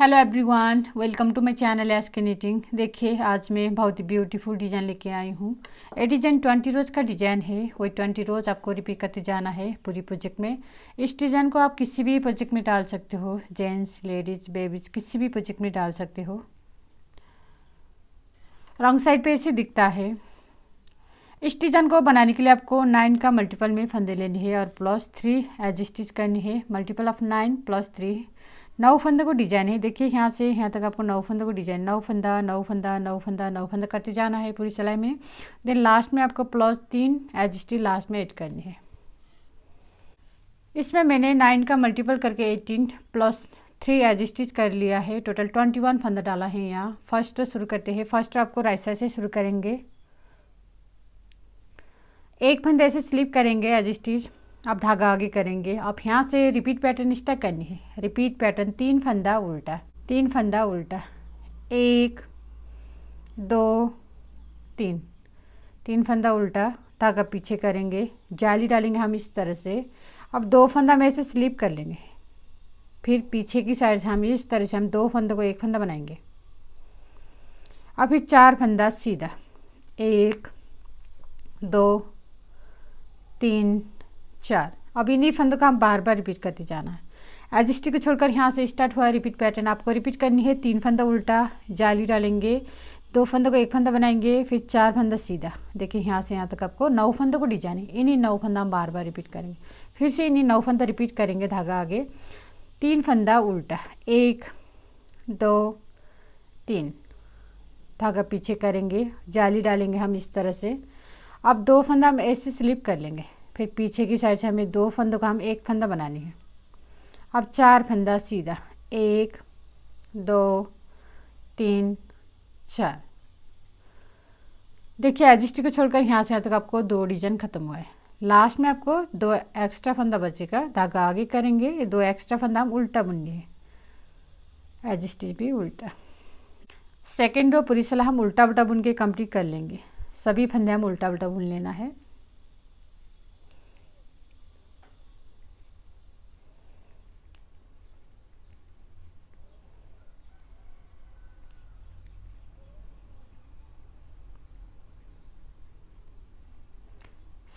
hello everyone welcome to my channel S K knitting देखिए आज मैं बहुत ही ब्यूटीफुल डिज़ाइन लेके आई हूँ ये डिज़ाइन ट्वेंटी रोज़ का डिज़ाइन है वही ट्वेंटी रोज़ आपको रिपीट करते जाना है पूरी प्रोजेक्ट में इस डिज़ाइन को आप किसी भी प्रोजेक्ट में डाल सकते हो जेंट्स लेडीज़ बेबीज़ किसी भी प्रोजेक्ट में डाल सकते हो रॉन्ग साइड पर ऐसे दिखता है इस डिज़ाइन को बनाने के लिए आपको नाइन का मल्टीपल में फंदे लेनी है और प्लस थ्री एज स्टिच करनी है multiple of nine plus three नौ फंद को डिजाइन है देखिए यहाँ से यहाँ तक आपको नौ फंद को डिजाइन नौ फंदा नौ फंदा नौ फंदा नौ फंदा करते जाना है पूरी सिलाई में देन लास्ट में आपको प्लस तीन एजस्टी लास्ट में ऐड करनी है इसमें मैंने नाइन का मल्टीपल करके एटीन प्लस थ्री एजस्टिच कर लिया है टोटल ट्वेंटी वन फंदा डाला है यहाँ फर्स्ट शुरू करते हैं फर्स्ट आपको राइट साइड से शुरू करेंगे एक फंदे ऐसे स्लिप करेंगे एजस्टिच आप धागा आगे करेंगे आप यहाँ से रिपीट पैटर्न तरह करनी है रिपीट पैटर्न तीन फंदा उल्टा तीन फंदा उल्टा एक दो तीन तीन फंदा उल्टा धागा पीछे करेंगे जाली डालेंगे हम इस तरह से अब दो फंदा में ऐसे स्लिप कर लेंगे फिर पीछे की साइड से हम इस तरह से हम दो फंदों को एक फंदा बनाएंगे और फिर चार फंदा सीधा एक दो तीन चार अब इन्हीं फंदों का हम बार बार रिपीट करते जाना है एजिस्टी को छोड़कर यहाँ से स्टार्ट हुआ रिपीट पैटर्न आपको रिपीट करनी है तीन फंदा उल्टा जाली डालेंगे दो फंदों को एक फंदा बनाएंगे फिर चार फंदा सीधा देखिए यहाँ से यहाँ तक आपको नौ फंदों को डिजाइन है इन्हीं नौ फंदा हम बार बार रिपीट करेंगे फिर से इन्हीं नौ फंदा रिपीट करेंगे धागा आगे तीन फंदा उल्टा एक दो तीन धागा पीछे करेंगे जाली डालेंगे हम इस तरह से अब दो फंदा हम ऐसे स्लिप कर लेंगे फिर पीछे की साइड से हमें दो फंदों का हम एक फंदा बनानी है अब चार फंदा सीधा एक दो तीन चार देखिए एजिस्टी को छोड़कर यहाँ से यहाँ तक तो आपको दो डिजाइन ख़त्म हुआ है लास्ट में आपको दो एक्स्ट्रा फंदा बचेगा धागा आगे करेंगे ये दो एक्स्ट्रा फंदा हम उल्टा बुनेंगे एजिस्टिच भी उल्टा सेकेंड रो पूरी सलाह हम उल्टा उल्टा बुन के कंप्लीट कर लेंगे सभी फंदे हम उल्टा उल्टा बुन लेना है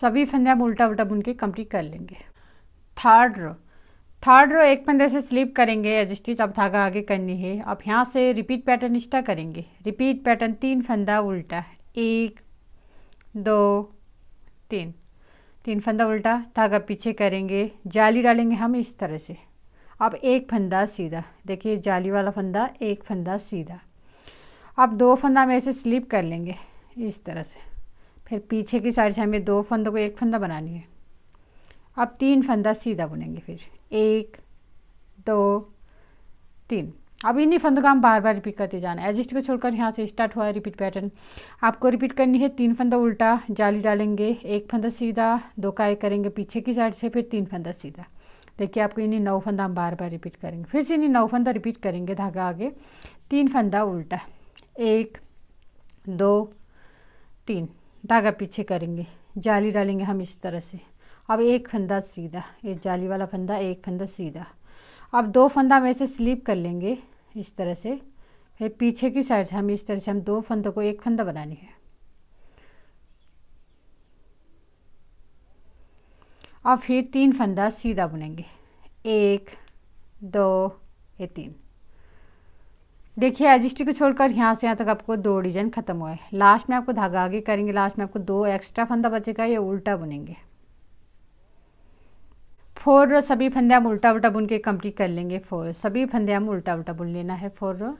सभी फंदे हम उल्टा उल्टा बुन के कंप्लीट कर लेंगे थर्ड रो थर्ड रो एक फंदे से स्लिप करेंगे एजस्टिच अब धागा आगे करनी है अब यहाँ से रिपीट पैटर्न निष्ठा करेंगे रिपीट पैटर्न तीन फंदा उल्टा एक दो तीन तीन फंदा उल्टा धागा पीछे करेंगे जाली डालेंगे हम इस तरह से अब एक फंदा सीधा देखिए जाली वाला फंदा एक फंदा सीधा अब दो फंदा में ऐसे स्लिप कर लेंगे इस तरह से फिर पीछे की साइड से हमें दो फंदों को एक फंदा बनानी है अब तीन फंदा सीधा बुनेंगे फिर एक दो तीन अब इन्हीं फंदों का हम बार बार रिपीट करते जाना है एडजस्ट को छोड़कर यहाँ से स्टार्ट हुआ है रिपीट पैटर्न आपको रिपीट करनी है तीन फंदा उल्टा जाली डालेंगे एक फंदा सीधा दो काय करेंगे पीछे की साइड से फिर तीन फंदा सीधा देखिए आपको इन्हीं नौ फंदा हम बार बार रिपीट करेंगे फिर से इन्हीं नौ फंदा रिपीट करेंगे धागा आगे तीन फंदा उल्टा एक दो तीन धागा पीछे करेंगे जाली डालेंगे हम इस तरह से अब एक फंदा सीधा ये जाली वाला फंदा एक फंदा सीधा अब दो फंदा हम ऐसे स्लिप कर लेंगे इस तरह से फिर पीछे की साइड से हम इस तरह से हम दो फंदों को एक फंदा बनानी है अब फिर तीन फंदा सीधा बुनेंगे एक दो ये तीन देखिए एजिस्टी को छोड़कर यहाँ से यहाँ तक आपको दो डिजाइन खत्म हुए लास्ट में आपको धागा आगे करेंगे लास्ट में आपको दो एक्स्ट्रा फंदा बचेगा ये उल्टा बुनेंगे फोर रो सभी फंदे हम उल्टा उल्टा बुन के कंप्लीट कर लेंगे फोर सभी फंदे हम उल्टा उल्टा बुन लेना है फोर रो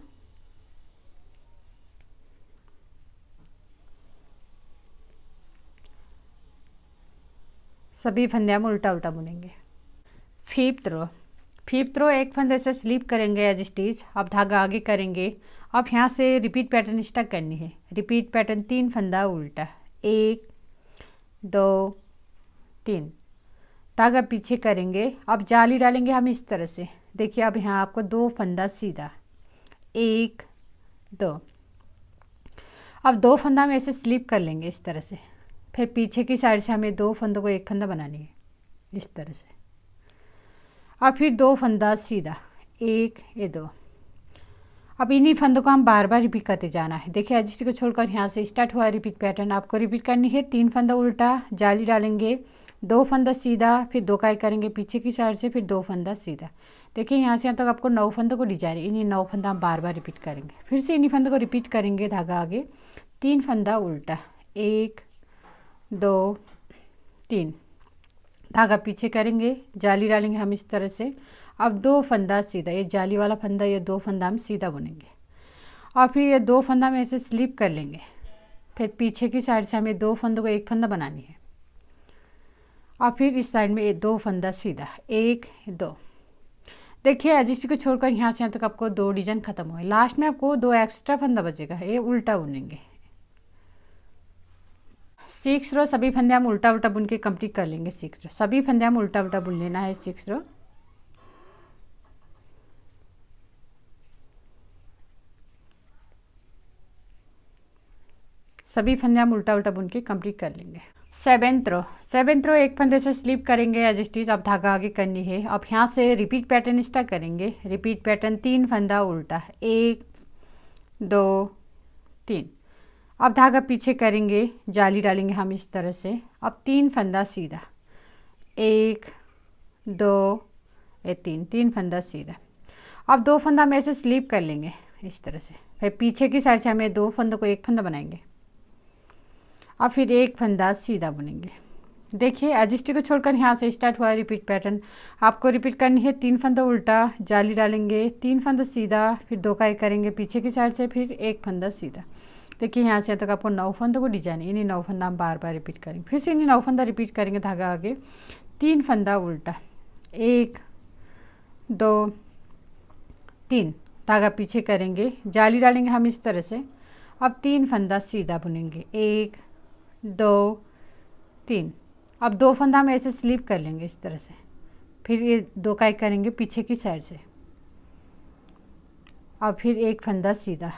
सभी फंदे हम उल्टा उल्टा बुनेंगे फिफ्थ रो फिफ्थ रो तो एक फंदे से स्लिप करेंगे एज स्टिच अब धागा आगे करेंगे अब यहाँ से रिपीट पैटर्न स्टक करनी है रिपीट पैटर्न तीन फंदा उल्टा एक दो तीन धागा पीछे करेंगे अब जाली डालेंगे हम इस तरह से देखिए अब यहाँ आपको दो फंदा सीधा एक दो अब दो फंदा हम ऐसे स्लिप कर लेंगे इस तरह से फिर पीछे की साइड से हमें दो फंदों को एक फंदा बनानी है इस तरह से और फिर दो फंदा सीधा एक ये दो अब इन्हीं फंदों को हम बार बार रिपीट करते जाना है देखिए अजिस्ट को छोड़कर यहाँ से स्टार्ट हुआ रिपीट पैटर्न आपको रिपीट करनी है तीन फंदा उल्टा जाली डालेंगे दो फंदा सीधा फिर दो काय करेंगे पीछे की साइड से फिर दो फंदा सीधा देखिए यहाँ से यहाँ तक आपको नौ फंदों को डिजाइन रही इन्हीं नौ फंदा हम बार बार रिपीट करेंगे फिर से इन्हीं फंदों को रिपीट करेंगे धागा आगे तीन फंदा उल्टा एक दो तीन धागा पीछे करेंगे जाली डालेंगे हम इस तरह से अब दो फंदा सीधा ये जाली वाला फंदा ये दो फंदा हम सीधा बुनेंगे और फिर ये दो फंदा हम ऐसे स्लिप कर लेंगे फिर पीछे की साइड से हमें दो फंदों को एक फंदा बनानी है और फिर इस साइड में ये दो फंदा सीधा एक दो देखिए एडजस्ट को छोड़कर यहाँ से यहाँ तक तो आपको दो डिजाइन खत्म हुए लास्ट में आपको दो एक्स्ट्रा फंदा बचेगा ये उल्टा बुनेंगे सिक्स रो सभी फंदे हम उल्टा उल्टा बुन के कंप्लीट कर लेंगे सिक्स रो सभी फंदे हम उल्टा उल्टा बुन लेना है सिक्स रो सभी फंदे हम उल्टा उल्टा बुन के कंप्लीट कर लेंगे सेवेंथ रो सेवेंथ रो एक फंदे से स्लिप करेंगे या स्टिच अब धागा आगे करनी है अब यहाँ से रिपीट पैटर्न स्टार्ट करेंगे रिपीट पैटर्न तीन फंदा उल्टा एक दो तीन अब धागा पीछे करेंगे जाली डालेंगे हम इस तरह से अब तीन फंदा सीधा एक दो ये तीन तीन फंदा सीधा अब दो फंदा हम ऐसे स्लीप कर लेंगे इस तरह से फिर पीछे की साइड से हमें दो फंदों को एक फंदा बनाएंगे अब फिर एक फंदा सीधा बुनेंगे देखिए एडजस्टी को छोड़कर यहाँ से स्टार्ट हुआ रिपीट पैटर्न आपको रिपीट करनी है तीन फंदा उल्टा जाली डालेंगे तीन फंदा सीधा फिर दो का एक करेंगे पीछे की साइड से फिर एक फंदा सीधा देखिए यहाँ से यहाँ तक आपको नौ फंदों को डिजाइन इन्हीं नौ फंदा हम बार बार रिपीट करेंगे फिर से इन्हीं नौ फंदा रिपीट करेंगे धागा आगे तीन फंदा उल्टा एक दो तीन धागा पीछे करेंगे जाली डालेंगे हम इस तरह से अब तीन फंदा सीधा बुनेंगे एक दो तीन अब दो फंदा हम ऐसे स्लिप कर लेंगे इस तरह से फिर ये दो एक करेंगे पीछे की साइड से और फिर एक फंदा सीधा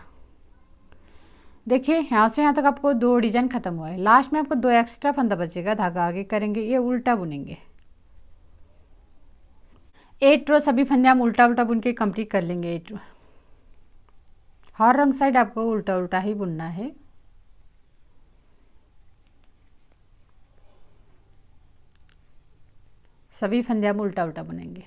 देखिए यहाँ से यहाँ तक आपको दो डिजाइन खत्म हुआ है लास्ट में आपको दो एक्स्ट्रा फंदा बचेगा धागा आगे करेंगे ये उल्टा बुनेंगे एट रो सभी फंदे हम उल्टा उल्टा बुन के कंप्लीट कर लेंगे एट रो हर रंग साइड आपको उल्टा उल्टा ही बुनना है सभी फंदे हम उल्टा उल्टा बुनेंगे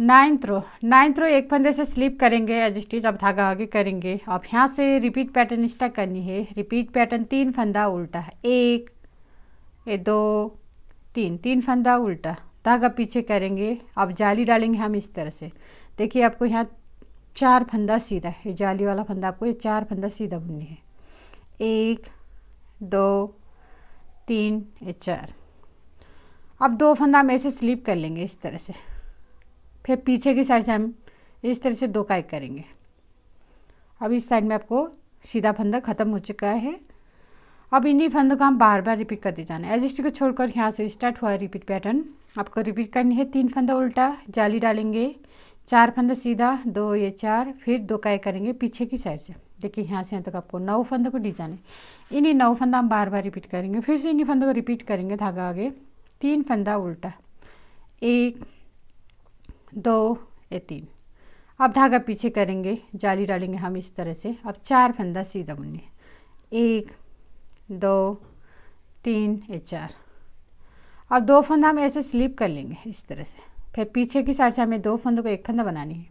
नाइन्थ रो नाइन्थ रो एक फंदे से स्लिप करेंगे एडजस्टिज अब धागा आगे करेंगे अब यहाँ से रिपीट पैटर्न स्टक करनी है रिपीट पैटर्न तीन फंदा उल्टा है एक ये दो तीन तीन फंदा उल्टा धागा पीछे करेंगे अब जाली डालेंगे हम इस तरह से देखिए आपको यहाँ चार फंदा सीधा ये जाली वाला फंदा आपको ये चार फंदा सीधा बुननी है एक दो तीन ये चार अब दो फंदा हम ऐसे स्लिप कर लेंगे इस तरह से फिर पीछे की साइड से हम इस तरह से दो काय करेंगे अब इस साइड में आपको सीधा फंदा ख़त्म हो चुका है अब इन्हीं फंदों का हम बार बार रिपीट करते जाना है एजिस्ट को छोड़कर यहाँ से स्टार्ट हुआ है रिपीट पैटर्न आपको रिपीट करनी है तीन फंदा उल्टा जाली डालेंगे चार फंदा सीधा दो ये चार फिर दो काय करेंगे पीछे की साइड से देखिए यहाँ से यहाँ तक आपको नौ फंदों को डिजाइन है इन्हीं नौ फंदा हम बार बार रिपीट करेंगे फिर से इन्हीं फंदों को रिपीट करेंगे धागा आगे तीन फंदा उल्टा एक दो या तीन अब धागा पीछे करेंगे जाली डालेंगे हम इस तरह से अब चार फंदा सीधा बुनिए एक दो तीन या चार अब दो फंदा हम ऐसे स्लिप कर लेंगे इस तरह से फिर पीछे की साइड से हमें दो फंदों को एक फंदा बनानी है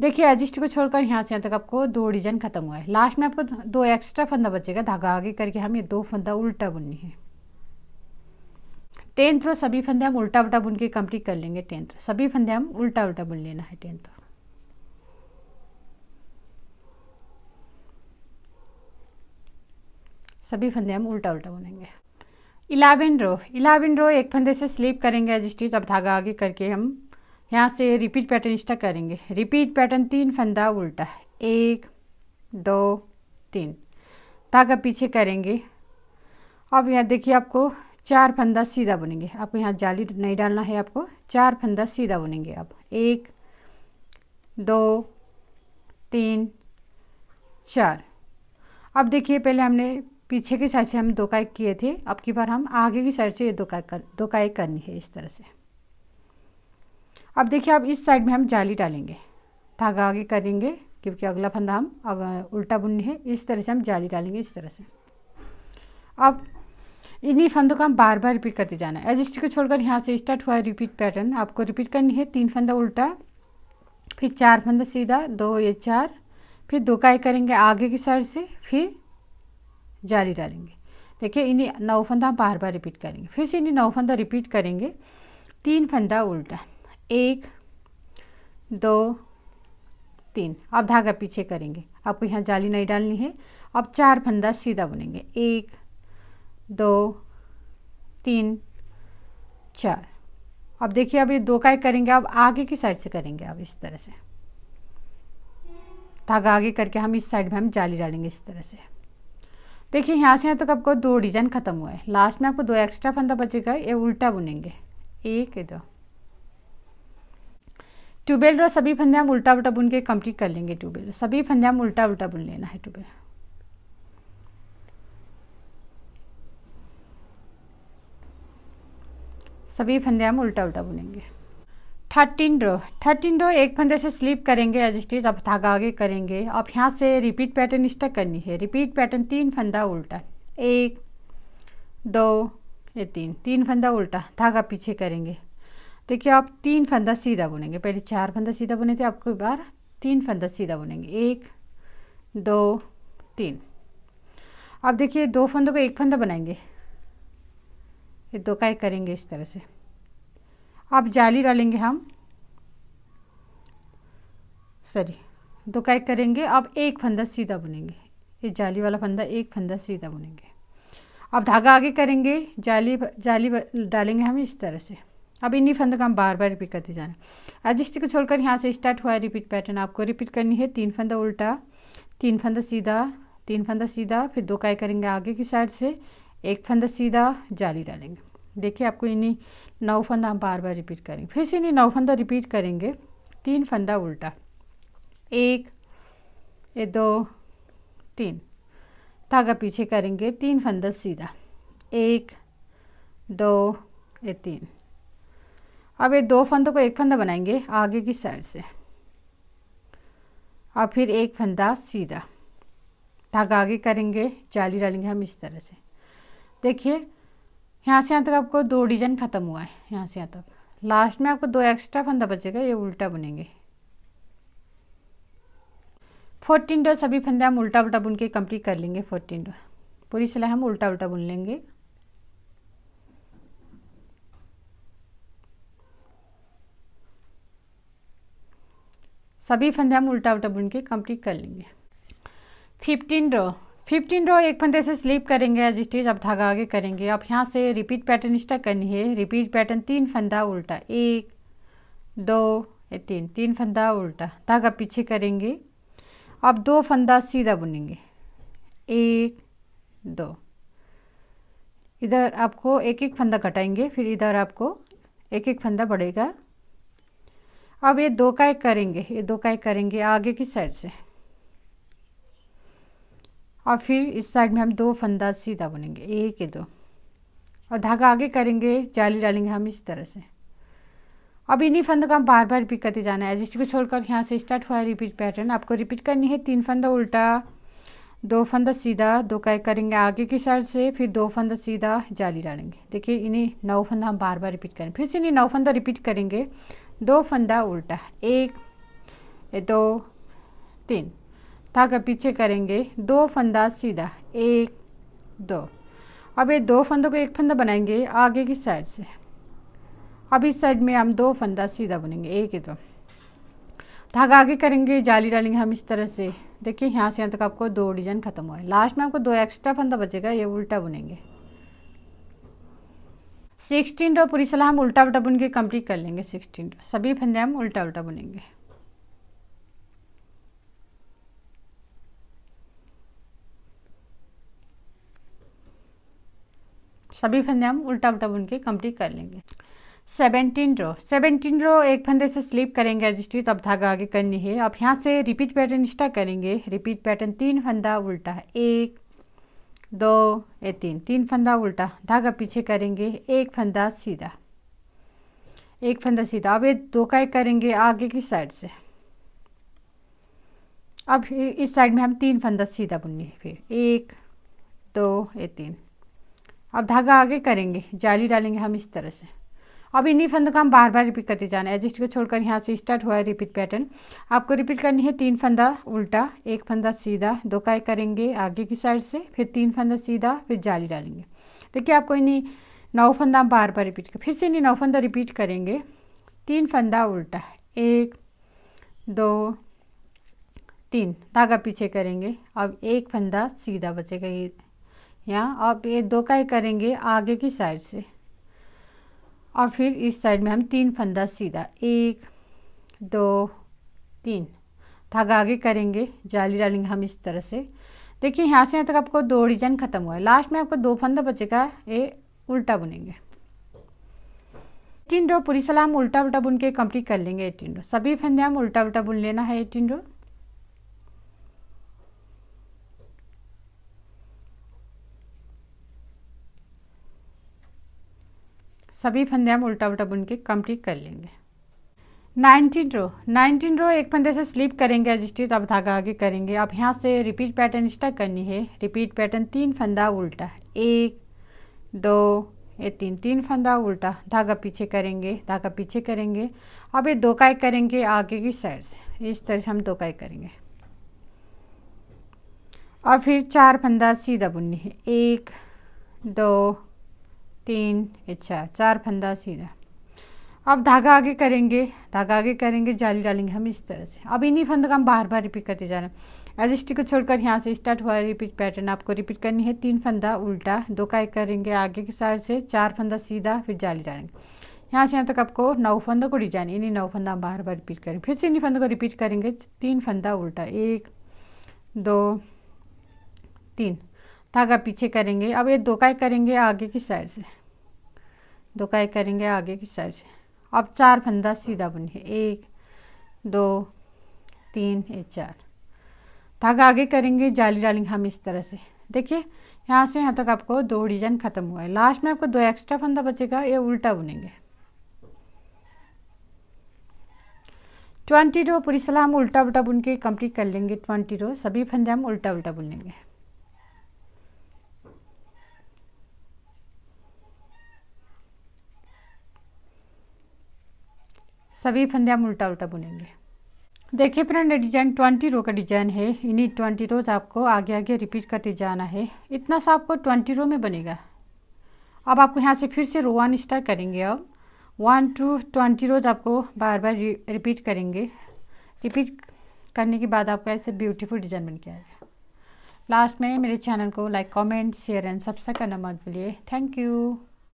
देखिए एडजस्ट को छोड़कर यहाँ से यहाँ तक आपको दो डिजाइन खत्म हुआ है लास्ट में आपको दो एक्स्ट्रा फंदा बचेगा धागा आगे करके हमें दो फंदा उल्टा बुननी है टेंथ रो सभी फंदे हम उल्टा उल्टा बुन के कंप्लीट कर लेंगे टेंथ रो सभी फंदे हम उल्टा उल्टा बुन लेना है टेंथ रो सभी फंदे हम उल्टा उल्टा बुनेंगे इलेवन रो इलेवन रो एक फंदे से स्लीप करेंगे एज अब धागा आगे करके हम यहाँ से रिपीट पैटर्न स्टार्ट करेंगे रिपीट पैटर्न तीन फंदा उल्टा एक दो तीन धागा पीछे करेंगे अब यहाँ देखिए आपको चार फंदा सीधा बुनेंगे आपको यहाँ जाली नहीं डालना है आपको चार फंदा सीधा बुनेंगे आप एक दो तीन चार अब देखिए पहले हमने पीछे की साइड से हम दो काय किए थे अब की बार हम आगे की साइड से ये दो कायक कर दो करनी है इस तरह से अब देखिए अब इस साइड में हम जाली डालेंगे धागा आगे करेंगे क्योंकि अगला फंदा हम उल्टा बुनने है इस तरह से हम जाली डालेंगे इस तरह से अब इन्हीं फंदों का बार बार रिपीट करते जाना है एजिस्ट को छोड़कर यहाँ से स्टार्ट हुआ है रिपीट पैटर्न आपको रिपीट करनी है तीन फंदा उल्टा फिर चार फंदा सीधा दो या चार फिर दो काय करेंगे आगे की साइड से फिर जारी डालेंगे देखिए इन्हीं नौ फंदा बार बार रिपीट करेंगे फिर से इन्हीं नौ फंदा रिपीट करेंगे तीन फंदा उल्टा एक दो तीन अब धागा पीछे करेंगे आपको यहाँ जाली नहीं डालनी है अब चार फंदा सीधा बुनेंगे एक दो तीन चार अब देखिए अब ये दो का एक करेंगे अब आगे की साइड से करेंगे अब इस तरह से धागा आगे करके हम इस साइड में हम जाली डालेंगे इस तरह से देखिए यहाँ से यहाँ तक तो आपको दो डिजाइन खत्म हुआ है लास्ट में आपको दो एक्स्ट्रा फंदा बचेगा ये उल्टा बुनेंगे एक दो ट्यूबेल रो सभी फंदे हम उल्टा उल्टा बुन के कंप्लीट कर लेंगे ट्यूबेल सभी फंदे हम उल्टा उल्टा बुन लेना है ट्यूबेल सभी फंदे हम उल्टा उल्टा बुनेंगे थर्टीन रो थर्टीन रो एक फंदे से स्लिप करेंगे एज आप अब धागा आगे करेंगे अब यहाँ से रिपीट पैटर्न स्टक करनी है रिपीट पैटर्न तीन फंदा उल्टा एक दो ये तीन तीन फंदा उल्टा धागा पीछे करेंगे देखिए आप तीन फंदा सीधा बुनेंगे पहले चार फंदा सीधा बुने थे आपको बार तीन फंदा सीधा बुनेंगे एक दो तीन अब देखिए दो फंदों को एक फंदा बनाएंगे ये दो काय करेंगे इस तरह से अब जाली डालेंगे हम सॉरी दो काय करेंगे अब एक फंदा सीधा बुनेंगे ये जाली वाला फंदा एक फंदा सीधा बुनेंगे अब धागा आगे करेंगे जाली जाली डालेंगे हम इस तरह से अब इन्हीं फंदों का हम बार बार रिपीट करते जाना एडजस्ट को छोड़कर यहाँ से स्टार्ट हुआ है रिपीट पैटर्न आपको रिपीट करनी है तीन फंदा उल्टा तीन फंदा सीधा तीन फंदा सीधा फिर दो काय करेंगे आगे की साइड से एक फंदा सीधा जाली डालेंगे देखिए आपको इन्हीं नौ फंदा हम बार बार रिपीट करेंगे फिर से इन्हीं नौ फंदा रिपीट करेंगे तीन फंदा उल्टा एक ये दो तीन धागा पीछे करेंगे तीन फंदा सीधा एक दो ये तीन अब ये दो फंदों को एक फंदा बनाएंगे आगे की साइड से और फिर एक फंदा सीधा धागा आगे करेंगे जाली डालेंगे हम इस तरह से देखिए यहाँ से यहाँ तक आपको दो डिजाइन ख़त्म हुआ है यहाँ से यहाँ तक लास्ट में आपको दो एक्स्ट्रा फंदा बचेगा ये उल्टा बुनेंगे फोर्टीन डो सभी फंदे हम उल्टा उल्टा बुन के कंप्लीट कर लेंगे फोर्टीन डो पूरी सिलाई हम उल्टा उल्टा बुन लेंगे सभी फंदे हम उल्टा उल्टा बुन के कंप्लीट कर लेंगे फिफ्टीन रो फिफ्टीन रो एक फंदे से स्लीप करेंगे स्टेज अब धागा आगे करेंगे अब यहाँ से रिपीट पैटर्न स्टक करनी है रिपीट पैटर्न तीन फंदा उल्टा एक दो ये तीन तीन फंदा उल्टा धागा पीछे करेंगे अब दो फंदा सीधा बुनेंगे एक दो इधर आपको एक एक फंदा घटाएंगे फिर इधर आपको एक एक फंदा बढ़ेगा अब ये दो का एक करेंगे ये दो का एक करेंगे आगे की साइड से और फिर इस साइड में हम दो फंदा सीधा बुनेंगे एक या दो और धागा आगे करेंगे जाली डालेंगे हम इस तरह से अब इन्हीं फंदों का हम बार बार रिपीट करते जाना है जिसको छोड़कर यहाँ से स्टार्ट हुआ है रिपीट पैटर्न आपको रिपीट करनी है तीन फंदा उल्टा दो फंदा सीधा दो का करेंगे आगे की साइड से फिर दो फंदा सीधा जाली डालेंगे देखिए इन्हीं नौ फंदा हम बार बार रिपीट करेंगे फिर से इन्हें नौ फंदा रिपीट करेंगे दो फंदा उल्टा एक दो तीन धागा पीछे करेंगे दो फंदा सीधा एक दो अब ये दो फंदों को एक फंदा बनाएंगे आगे की साइड से अब इस साइड में हम दो फंदा सीधा बुनेंगे एक ही दो धागा आगे करेंगे जाली डालेंगे हम इस तरह से देखिए यहाँ से यहाँ तक आपको दो डिजाइन ख़त्म हुआ है लास्ट में आपको दो एक्स्ट्रा फंदा बचेगा ये उल्टा बुनेंगे सिक्सटीन रो पूरी सलाह हम उल्टा उल्टा बुन के कम्प्लीट कर लेंगे सिक्सटीन सभी फंदे हम उल्टा उल्टा बुनेंगे सभी फंदे हम उल्टा उल्टा बुन के कंप्लीट कर लेंगे सेवनटीन रो सेवनटीन रो एक फंदे से स्लिप करेंगे रजिस्ट्री तब तो अब धागा आगे करनी है अब यहाँ से रिपीट पैटर्न स्टार्ट करेंगे रिपीट पैटर्न तीन फंदा उल्टा एक दो ए तीन तीन फंदा उल्टा धागा पीछे करेंगे एक फंदा सीधा एक फंदा सीधा अब ये दो का एक करेंगे आगे की साइड से अब इस साइड में हम तीन फंदा सीधा बुननी है फिर एक दो ए तीन अब धागा आगे करेंगे जाली डालेंगे हम इस तरह से अब इन्हीं फंदों का हम बार बार रिपीट करते जाना है एडजस्ट को छोड़कर यहाँ से स्टार्ट हुआ है रिपीट पैटर्न आपको रिपीट करनी है तीन फंदा उल्टा एक फंदा सीधा दो काय करेंगे आगे की साइड से फिर तीन फंदा सीधा फिर जाली डालेंगे देखिए आपको इन्हीं नौ फंदा बार बार रिपीट कर फिर से इन्हीं नौ फंदा रिपीट करेंगे तीन फंदा उल्टा एक दो तीन धागा पीछे करेंगे अब एक फंदा सीधा बचेगा ये यहाँ आप ये दो ही करेंगे आगे की साइड से और फिर इस साइड में हम तीन फंदा सीधा एक दो तीन धागा आगे करेंगे जाली डालेंगे हम इस तरह से देखिए यहाँ से यहाँ तक आपको दो डिजाइन ख़त्म हुआ है लास्ट में आपको दो फंदा बचेगा ये उल्टा बुनेंगे एटीन रो पूरी सलाम उल्टा उल्टा बुन के कंप्लीट कर लेंगे एटीन रो सभी फंदे हम उल्टा उल्टा बुन लेना है एटीन रो सभी फंदे हम उल्टा उल्टा बुन के कंप्लीट कर लेंगे 19 रो 19 रो एक फंदे से स्लिप करेंगे एडजस्टित अब धागा आगे करेंगे अब यहाँ से रिपीट पैटर्न स्टार्ट करनी है रिपीट पैटर्न तीन फंदा उल्टा एक दो ये तीन तीन फंदा उल्टा धागा पीछे करेंगे धागा पीछे करेंगे अब ये दो काय करेंगे आगे की साइड से इस तरह से हम दो काय करेंगे और फिर चार फंदा सीधा बुननी है एक दो तीन ये अच्छा, चार चार फंदा सीधा अब धागा आगे करेंगे धागा आगे करेंगे जाली डालेंगे हम इस तरह से अब इन्हीं फंद का हम बार बार रिपीट करते जा रहे हैं एज स्टिक को छोड़कर यहाँ से स्टार्ट हुआ है रिपीट पैटर्न आपको रिपीट करनी है तीन फंदा उल्टा दो का एक करेंगे आगे की साइड से चार फंदा सीधा फिर जाली डालेंगे यहाँ से यहाँ तक आपको नौ फंदों को डिजाइन इन्हीं नौ फंदा हम बार बार रिपीट करेंगे फिर से इन्हीं फंदों को रिपीट करेंगे तीन फंदा उल्टा एक दो तीन धागा पीछे करेंगे अब ये दो का करेंगे आगे की साइड से दो दोकाई करेंगे आगे की साइड अब चार फंदा सीधा बुनिए एक दो तीन ये चार धागा आगे करेंगे जाली डालेंगे हम इस तरह से देखिए यहाँ से यहाँ तक आपको दो डिजाइन ख़त्म हुआ है लास्ट में आपको दो एक्स्ट्रा फंदा बचेगा ये उल्टा बुनेंगे ट्वेंटी रो पूरी सलाह हम उल्टा उल्टा बुन के कंप्लीट कर लेंगे ट्वेंटी रो सभी फंदे हम उल्टा उल्टा बुन लेंगे सभी फंदे हम उल्टा उल्टा बुनेंगे देखिए फ्रेंड डिजाइन ट्वेंटी रो का डिजाइन है इन्हीं ट्वेंटी रोज़ आपको आगे आगे रिपीट करते जाना है इतना सा आपको ट्वेंटी रो में बनेगा अब आपको यहाँ से फिर से रो वन स्टार्ट करेंगे अब वन टू ट्वेंटी रोज़ आपको बार बार रिपीट करेंगे रिपीट करने के बाद आपका ऐसे ब्यूटीफुल डिजाइन बन के आएगा लास्ट में मेरे चैनल को like comment share and subscribe करना मत भूलिए थैंक यू